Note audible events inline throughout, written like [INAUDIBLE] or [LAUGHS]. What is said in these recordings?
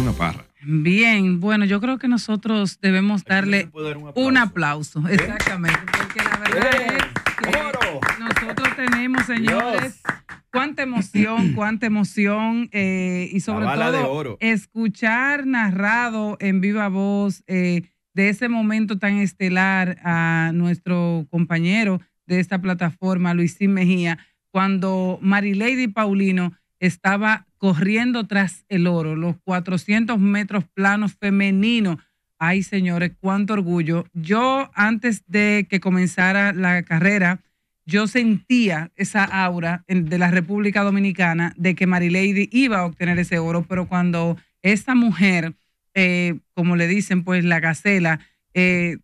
una parra. Bien, bueno, yo creo que nosotros debemos darle un aplauso, ¿Eh? exactamente, porque la verdad es que nosotros tenemos, señores, cuánta emoción, [CLEARS THROAT] cuánta emoción eh, y sobre todo escuchar narrado en viva voz eh, de ese momento tan estelar a nuestro compañero de esta plataforma, Luisín Mejía, cuando y Paulino estaba corriendo tras el oro, los 400 metros planos femeninos. Ay, señores, cuánto orgullo. Yo antes de que comenzara la carrera, yo sentía esa aura de la República Dominicana de que Marilady iba a obtener ese oro, pero cuando esa mujer, eh, como le dicen, pues la gacela, eh,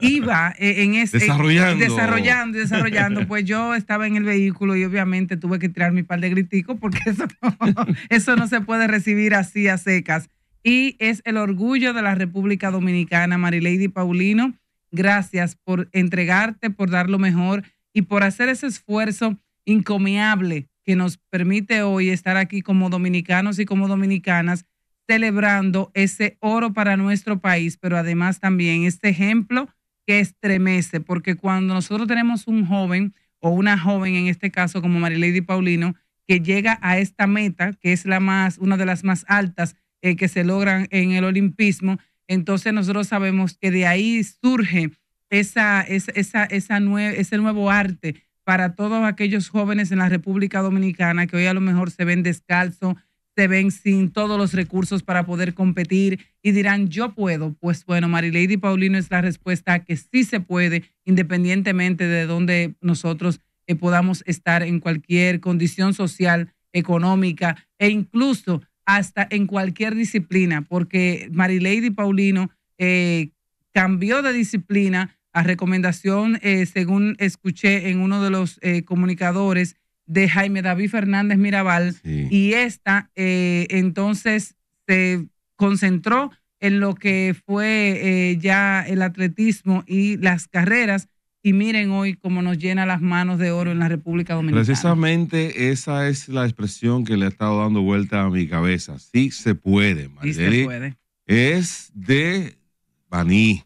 iba eh, en ese eh, desarrollando. desarrollando desarrollando pues yo [LAUGHS] estaba en el vehículo y obviamente tuve que tirar mi par de gritico porque eso no, [LAUGHS] eso no se puede recibir así a secas y es el orgullo de la República Dominicana Marilady Paulino gracias por entregarte por dar lo mejor y por hacer ese esfuerzo encomiable que nos permite hoy estar aquí como dominicanos y como dominicanas celebrando ese oro para nuestro país, pero además también este ejemplo que estremece, porque cuando nosotros tenemos un joven o una joven, en este caso como Marilady Paulino, que llega a esta meta, que es la más, una de las más altas eh, que se logran en el olimpismo, entonces nosotros sabemos que de ahí surge esa, esa, ese nuevo arte para todos aquellos jóvenes en la República Dominicana que hoy a lo mejor se ven descalzo se ven sin todos los recursos para poder competir y dirán, yo puedo. Pues bueno, Marilady Paulino es la respuesta que sí se puede, independientemente de donde nosotros eh, podamos estar en cualquier condición social, económica e incluso hasta en cualquier disciplina, porque Marilady Paulino eh, cambió de disciplina a recomendación, eh, según escuché en uno de los comunicadores, de Jaime David Fernández Mirabal y esta eh, entonces se concentró en lo que fue eh, ya el atletismo y las carreras y miren hoy cómo nos llena las manos de oro en la República Dominicana. Precisamente esa es la expresión que le ha estado dando vuelta a mi cabeza. Sí se puede, Sí se puede. Es de Baní,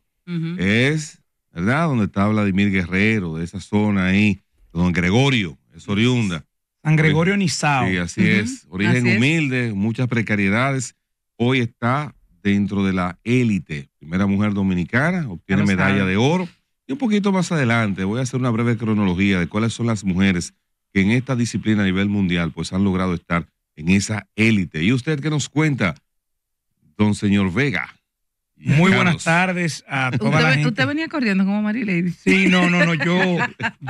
es, ¿verdad? Donde está Vladimir Guerrero, de esa zona ahí, don Gregorio, es oriunda. San Gregorio Nizao. Sí, así es. Origen humilde, muchas precariedades. Hoy está dentro de la élite. Primera mujer dominicana, obtiene medalla de oro. Y un poquito más adelante voy a hacer una breve cronología de cuáles son las mujeres que en esta disciplina a nivel mundial pues han logrado estar en esa élite. ¿Y usted qué nos cuenta, don señor Vega? Muy buenas tardes a toda la gente. Usted venía corriendo como Mary Lady. Sí, no, no, no. Yo,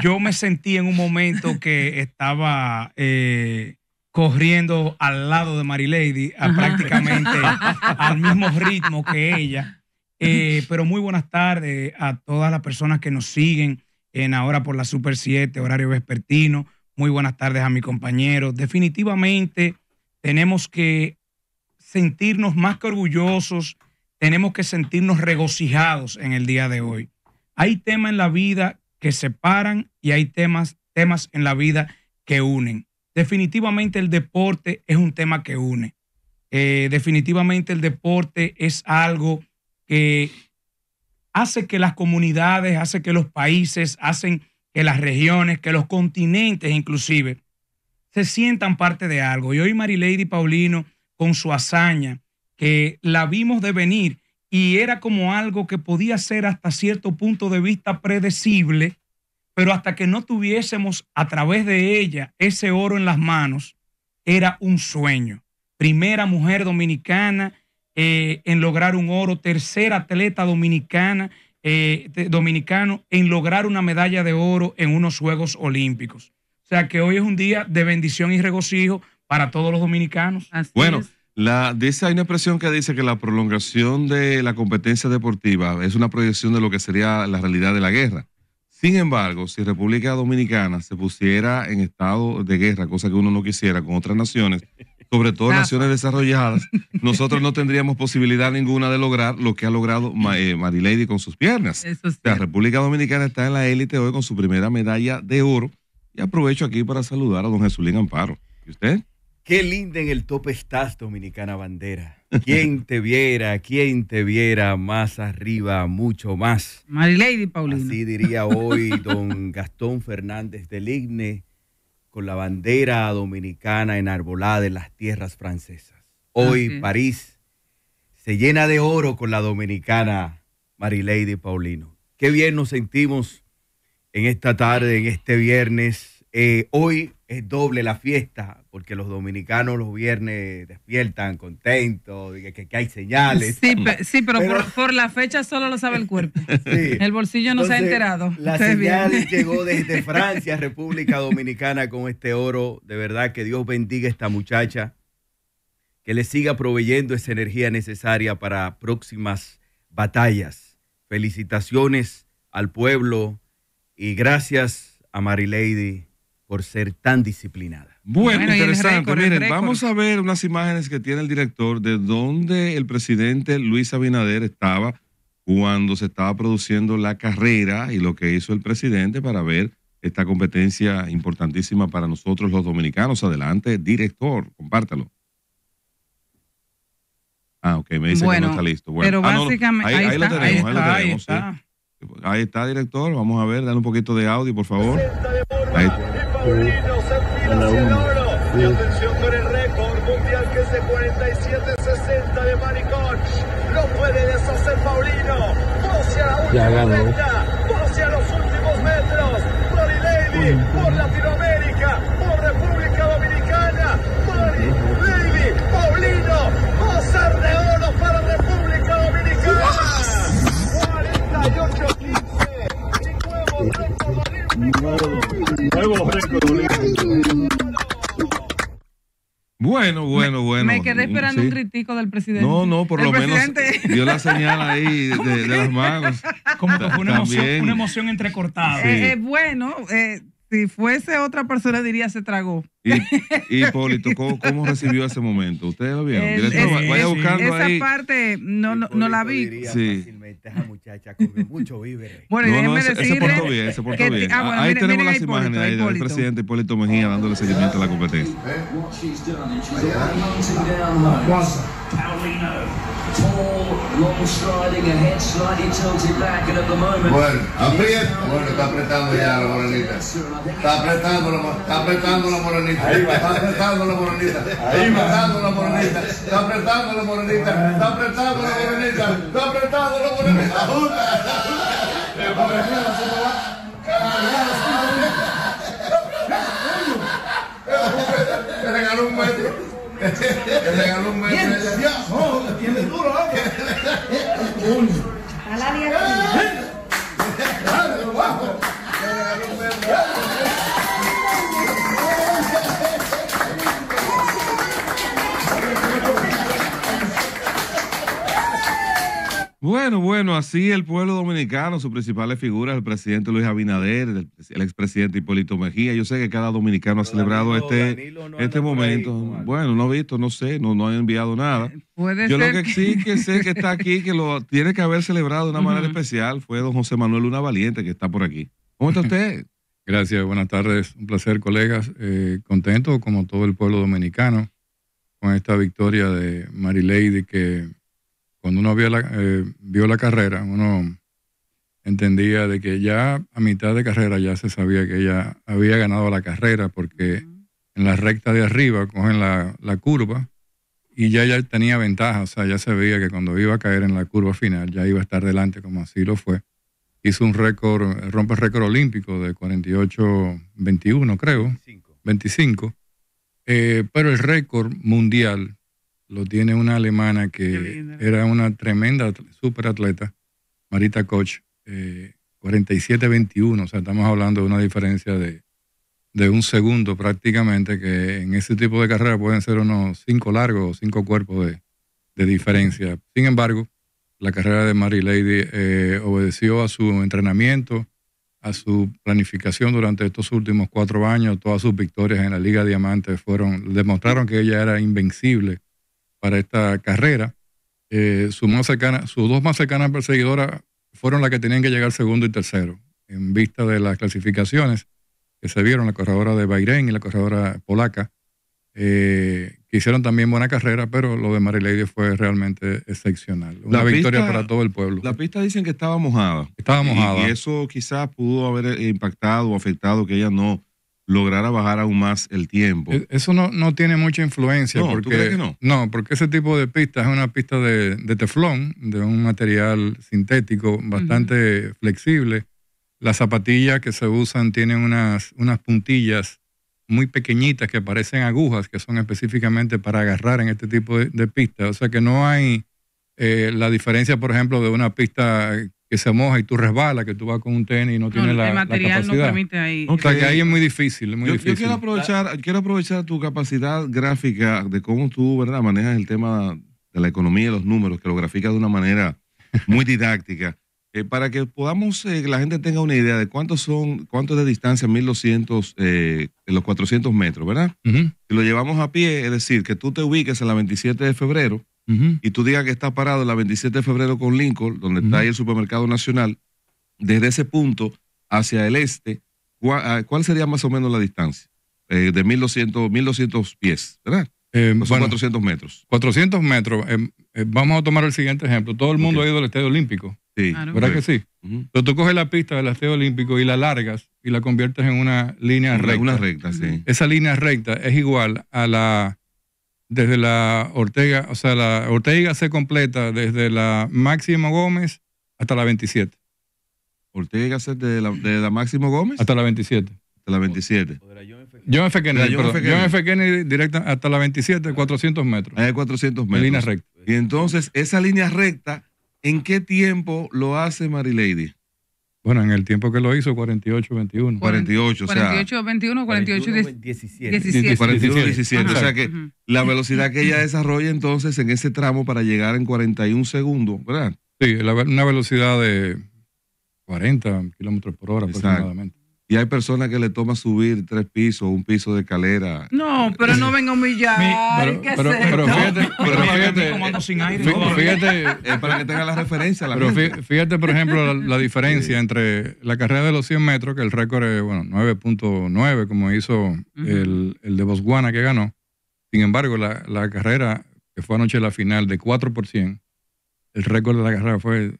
yo me sentí en un momento que estaba eh, corriendo al lado de Mary Lady, prácticamente al mismo ritmo que ella. Eh, pero muy buenas tardes a todas las personas que nos siguen en ahora por la Super 7, horario vespertino. Muy buenas tardes a mi compañero. Definitivamente tenemos que sentirnos más que orgullosos tenemos que sentirnos regocijados en el día de hoy. Hay temas en la vida que separan y hay temas, temas en la vida que unen. Definitivamente el deporte es un tema que une. Eh, definitivamente el deporte es algo que hace que las comunidades, hace que los países, hacen que las regiones, que los continentes inclusive, se sientan parte de algo. Y hoy Marilady Paulino, con su hazaña, eh, la vimos venir y era como algo que podía ser hasta cierto punto de vista predecible, pero hasta que no tuviésemos a través de ella ese oro en las manos, era un sueño. Primera mujer dominicana eh, en lograr un oro, tercera atleta dominicana, eh, dominicano en lograr una medalla de oro en unos Juegos Olímpicos. O sea que hoy es un día de bendición y regocijo para todos los dominicanos. bueno. La, dice, hay una expresión que dice que la prolongación de la competencia deportiva es una proyección de lo que sería la realidad de la guerra. Sin embargo, si República Dominicana se pusiera en estado de guerra, cosa que uno no quisiera con otras naciones, sobre todo naciones desarrolladas, nosotros no tendríamos posibilidad ninguna de lograr lo que ha logrado eh, Marilady con sus piernas. La República Dominicana está en la élite hoy con su primera medalla de oro. Y aprovecho aquí para saludar a don Jesulín Amparo. ¿Y usted? Qué linda en el tope estás, Dominicana Bandera. Quien [LAUGHS] te viera? ¿Quién te viera más arriba, mucho más? Lady, Paulino. Así diría hoy don [LAUGHS] Gastón Fernández del Igne con la bandera dominicana enarbolada en las tierras francesas. Hoy París se llena de oro con la dominicana Lady, Paulino. Qué bien nos sentimos en esta tarde, en este viernes eh, hoy es doble la fiesta, porque los dominicanos los viernes despiertan contentos, que, que hay señales. Sí, pero, por, la fecha solo lo sabe el cuerpo. [LAUGHS] El bolsillo no se ha enterado. La señal [LAUGHS] llegó desde Francia, República Dominicana, con este oro. De verdad que Dios bendiga a esta muchacha, que le siga proveyendo esa energía necesaria para próximas batallas. Felicitaciones al pueblo y gracias a Lady por ser tan disciplinada. Bueno, interesante. Miren, vamos a ver unas imágenes que tiene el director de dónde el presidente Luis Abinader estaba cuando se estaba produciendo la carrera y lo que hizo el presidente para ver esta competencia importantísima para nosotros los dominicanos. Adelante, director, compártalo. Ah, ok, me dice que no está listo. Bueno, ah, ahí, está, lo tenemos, ahí, está, está. director. Vamos a ver, dale un poquito de audio, por favor. Ahí está en la oro Y atención con el récord mundial que es de 47-60 de Maricón. No puede deshacer Paulino. Pose a la última recta. los últimos metros. Lady por Latinoamérica. Por República. Bueno, bueno, bueno. Me quedé esperando un critico del presidente. No, no, por lo menos dio la señal ahí de, las manos. Como que fue una emoción, entrecortada. Eh, eh, bueno, eh, si fuese otra persona, diría se tragó. Y, Hipólito, ¿cómo, ¿cómo, recibió ese momento? ¿Ustedes lo vieron? vaya, buscando buscando esa parte no, no, no la vi. sí. Fácilmente, esa muchacha comió mucho víveres. Bueno, no, ese, decirle. Se portó bien, se portó bien. Ah, ahí tenemos las imágenes del presidente Hipólito Mejía dándole seguimiento a la competencia. Bueno, aprieta. Bueno, está apretando ya la morenita. Está apretando la, está morenita. Ahí va. Está apretando la morenita. Está apretando la morenita. Está apretando la morenita. Está apretando la un ¡Bien! Oh, ¿eh? [LAUGHS] un Bueno, bueno, así el pueblo dominicano, sus principales figuras, el presidente Luis Abinader, el, expresidente Hipólito Mejía. Yo sé que cada dominicano ha celebrado este, este momento. bueno, no he visto, no sé, no, no he enviado nada. Eh, Yo lo que, sí que [LAUGHS] sé que está aquí, que lo tiene que haber celebrado de una manera especial, fue don José Manuel Luna Valiente, que está por aquí. ¿Cómo está usted? Gracias, buenas tardes. Un placer, colegas. Eh, contento, como todo el pueblo dominicano, con esta victoria de de que cuando uno vio la, eh, vio la carrera, uno entendía de que ya a mitad de carrera ya se sabía que ella había ganado la carrera porque en la recta de arriba cogen la, la, curva y ya ella tenía ventaja, o sea, ya se veía que cuando iba a caer en la curva final ya iba a estar delante como así lo fue. Hizo un récord, rompe récord olímpico de 48-21 creo, 25, eh, pero el récord mundial lo tiene una alemana que era una tremenda superatleta, Marita Koch, 47-21, eh, o sea, estamos hablando de una diferencia de, un segundo prácticamente, que en ese tipo de carrera pueden ser unos cinco largos o cinco cuerpos de, diferencia. Sin embargo, la carrera de Marie Lady eh, obedeció a su entrenamiento, a su planificación durante estos últimos cuatro años. Todas sus victorias en la Liga Diamante fueron, demostraron que ella era invencible para esta carrera. Eh, sus, dos más cercanas perseguidoras fueron las que tenían que llegar segundo y tercero, en vista de las clasificaciones que se vieron, la corredora de Bahrein y la corredora polaca, eh, que hicieron también buena carrera, pero lo de Marileide fue realmente excepcional. Una victoria para todo el pueblo. La pista dicen que estaba mojada. Estaba mojada. y eso quizás pudo haber impactado o afectado que ella no lograra bajar aún más el tiempo. E-, eso no, tiene mucha influencia. No, porque, ¿tú crees no? No, porque ese tipo de pistas es una pista de, de teflón, de un material sintético bastante flexible. Las zapatillas que se usan tienen unas, unas puntillas muy pequeñitas que parecen agujas, que son específicamente para agarrar en este tipo de, pistas. O sea que no hay eh, la diferencia, por ejemplo, de una pista que se moja y tú resbalas, que tú vas con un tenis y no, tienes la, el material ahí. O sea, que ahí es muy difícil. muy yo, difícil. yo, quiero aprovechar, quiero aprovechar tu capacidad gráfica de cómo tú, ¿verdad? Manejas el tema de la economía y los números, que lo graficas de una manera [LAUGHS] muy didáctica. Eh, para que podamos, eh, que la gente tenga una idea de cuántos son, cuánto es de distancia 1200, eh, los 400 metros, ¿verdad? Si lo llevamos a pie, es decir, que tú te ubiques en la 27 de febrero, y tú digas que está parado la 27 de febrero con Lincoln, donde está ahí el supermercado nacional, desde ese punto hacia el este, ah, ¿cuál, sería más o menos la distancia? Eh, de 1200, 1200 pies, ¿verdad? Eh, son 400 metros. 400 metros. Em, eh, vamos a tomar el siguiente ejemplo. Todo el mundo ha ido al Estadio Olímpico. Sí. ¿Verdad que sí? Pero tú coges la pista del Estadio Olímpico y la largas y la conviertes en una línea recta. Una recta, sí. Esa línea recta es igual a la desde la Ortega, o sea, la Ortega se completa desde la Máximo Gómez hasta la 27. Ortega se de la, la Máximo Gómez. Hasta la 27. Hasta la 27. John F. Kennedy. John F. Kennedy, directa hasta la 27, 400 ah. metros. Ahí 400 metros. línea recta. Y entonces, esa línea recta, ¿en qué tiempo lo hace Marilady? Bueno, en el tiempo que lo hizo, 48-21. 48, o sea. 48-21, 48-17. 48 17 O sea que la velocidad que ella desarrolla entonces en ese tramo para llegar en 41 segundos, ¿verdad? Sí, una velocidad de 40 kilómetros por hora aproximadamente. Y hay personas que le toma subir tres pisos, un piso de escalera. No, pero no venga a humillar. pero, pero, fíjate, pero fíjate [LAUGHS] para que tenga la referencia. pero fíjate, por ejemplo, la, diferencia entre la carrera de los 100 metros, que el récord es bueno, 9.9, como hizo el, el, de Botswana que ganó. Sin embargo, la, la carrera que fue anoche la final de 4 el récord de la carrera fue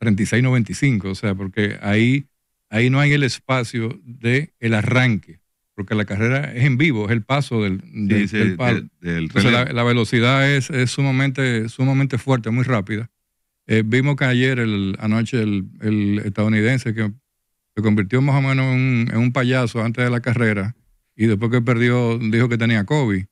36.95. O sea, porque ahí ahí no hay el espacio de arranque, porque la carrera es en vivo, es el paso del, la, velocidad es, sumamente, sumamente fuerte, muy rápida. Eh, vimos que ayer, anoche, el, estadounidense que se convirtió más o menos en, un payaso antes de la carrera y después que perdió dijo que tenía COVID.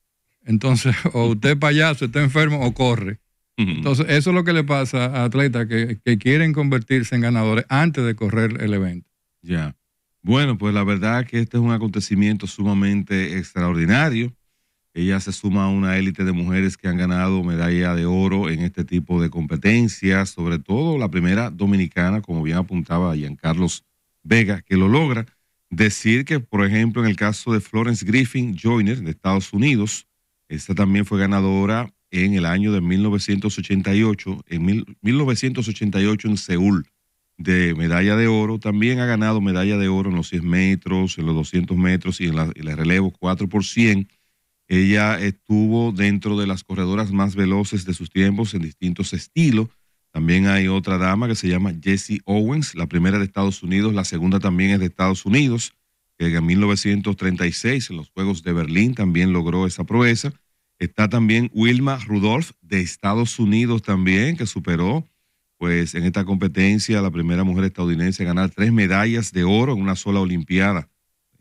Entonces, [LAUGHS] o usted es payaso, está enfermo o corre. Entonces, eso es lo que le pasa a atletas que quieren convertirse en ganadores antes de correr el evento. Ya. Bueno, pues la verdad que este es un acontecimiento sumamente extraordinario. Ella se suma a una élite de mujeres que han ganado medalla de oro en este tipo de competencias, sobre todo la primera dominicana, como bien apuntaba Carlos Vega, que lo logra. Decir que, por ejemplo, en el caso de Florence Griffin Joyner de Estados Unidos, esta también fue ganadora en el año de 1988, en 1988 en Seúl de medalla de oro. También ha ganado medalla de oro en los 100 metros, en los 200 metros y en, el relevo 4 por 100. Ella estuvo dentro de las corredoras más veloces de sus tiempos en distintos estilos. También hay otra dama que se llama Jessie Owens, la primera de Estados Unidos, la segunda también es de Estados Unidos, que en 1936 en los Juegos de Berlín también logró esa proeza. Está también Wilma Rudolph de Estados Unidos también, que superó pues en esta competencia, la primera mujer estadounidense a ganar tres medallas de oro en una sola Olimpiada.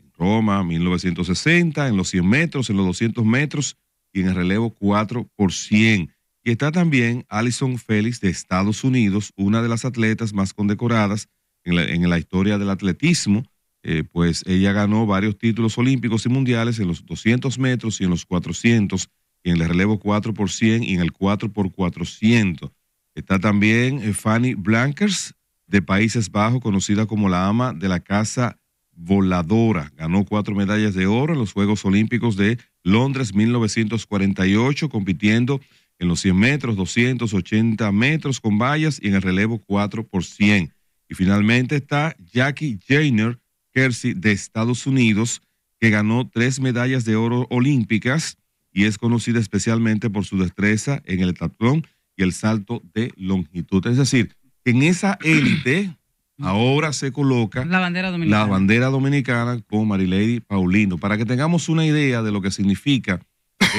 En Roma, 1960, en los 100 metros, en los 200 metros y en el relevo 4 por 100. Y está también Alison Félix de Estados Unidos, una de las atletas más condecoradas en la, historia del atletismo. Eh, pues ella ganó varios títulos olímpicos y mundiales en los 200 metros y en los 400, y en el relevo 4 por 100 y en el 4 por 400. Está también eh, Fanny Blankers de Países Bajos, conocida como la ama de la casa voladora. Ganó cuatro medallas de oro en los Juegos Olímpicos de Londres 1948, compitiendo en los 100 metros, 280 metros con vallas y en el relevo 4 por 100. Y finalmente está Jackie Jayner, Kersey de Estados Unidos, que ganó tres medallas de oro olímpicas y es conocida especialmente por su destreza en el tatuón y el salto de longitud. Es decir, en esa [CLEARS THROAT] élite ahora se coloca la bandera dominicana, la bandera dominicana con Marilady Paulino, para que tengamos una idea de lo que significa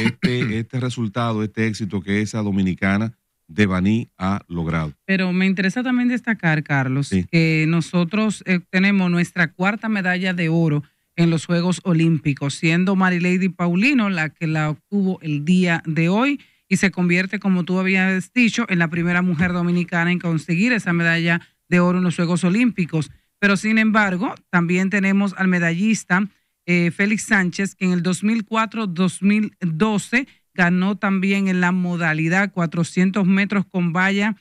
este, [CLEARS THROAT] este resultado, este éxito que esa dominicana de Baní ha logrado. Pero me interesa también destacar, Carlos, que nosotros eh, tenemos nuestra cuarta medalla de oro en los Juegos Olímpicos, siendo Marilady Paulino la que la obtuvo el día de hoy y se convierte, como tú habías dicho, en la primera mujer dominicana en conseguir esa medalla de oro en los Juegos Olímpicos. Pero sin embargo, también tenemos al medallista eh, Félix Sánchez, que en el 2004-2012 ganó también en la modalidad 400 metros con valla,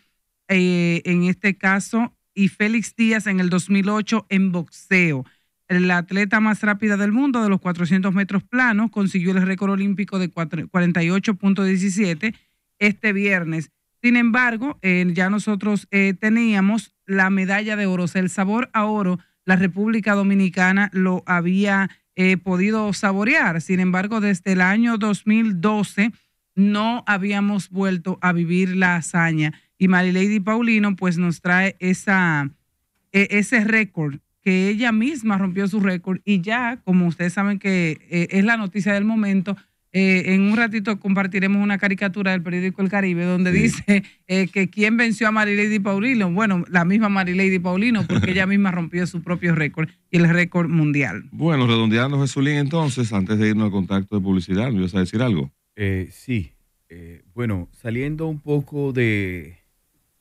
eh, en este caso, y Félix Díaz en el 2008 en boxeo la atleta más rápida del mundo de los 400 metros planos, consiguió el récord olímpico de 48.17 este viernes. Sin embargo, eh, ya nosotros eh, teníamos la medalla de oro, o sea, el sabor a oro, la República Dominicana lo había eh, podido saborear. Sin embargo, desde el año 2012 no habíamos vuelto a vivir la hazaña. Y Marilady Paulino pues nos trae esa, e, ese récord que ella misma rompió su récord y ya, como ustedes saben que eh, es la noticia del momento, eh, en un ratito compartiremos una caricatura del periódico El Caribe donde dice eh, que quién venció a Marilady Paulino. Bueno, la misma Marilady Paulino, porque ella [LAUGHS] misma rompió su propio récord y el récord mundial. Bueno, redondeando Jesulín, entonces, antes de irnos al contacto de publicidad, ¿me vas a decir algo? sí. bueno, saliendo un poco de,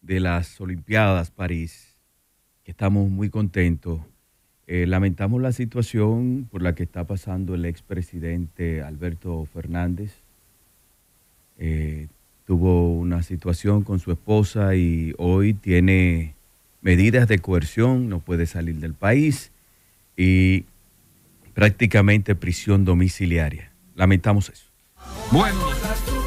de las Olimpiadas París, que estamos muy contentos eh, lamentamos la situación por la que está pasando el expresidente Alberto Fernández. Eh, tuvo una situación con su esposa y hoy tiene medidas de coerción, no puede salir del país y prácticamente prisión domiciliaria. Lamentamos eso.